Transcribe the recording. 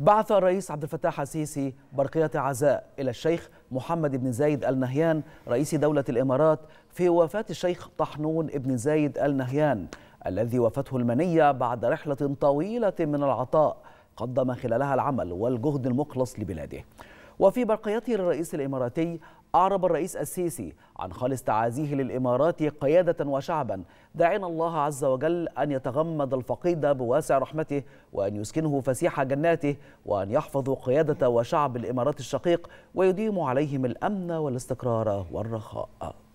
بعث الرئيس عبد الفتاح السيسي برقية عزاء إلى الشيخ محمد بن زايد آل نهيان رئيس دولة الإمارات في وفاة الشيخ طحنون بن زايد آل نهيان الذي وفته المنية بعد رحلة طويلة من العطاء قدم خلالها العمل والجهد المخلص لبلاده وفي برقيته للرئيس الإماراتي أعرب الرئيس السيسي عن خالص تعازيه للإمارات قيادة وشعبا داعين الله عز وجل أن يتغمد الفقيد بواسع رحمته وأن يسكنه فسيح جناته وأن يحفظ قيادة وشعب الإمارات الشقيق ويديم عليهم الأمن والاستقرار والرخاء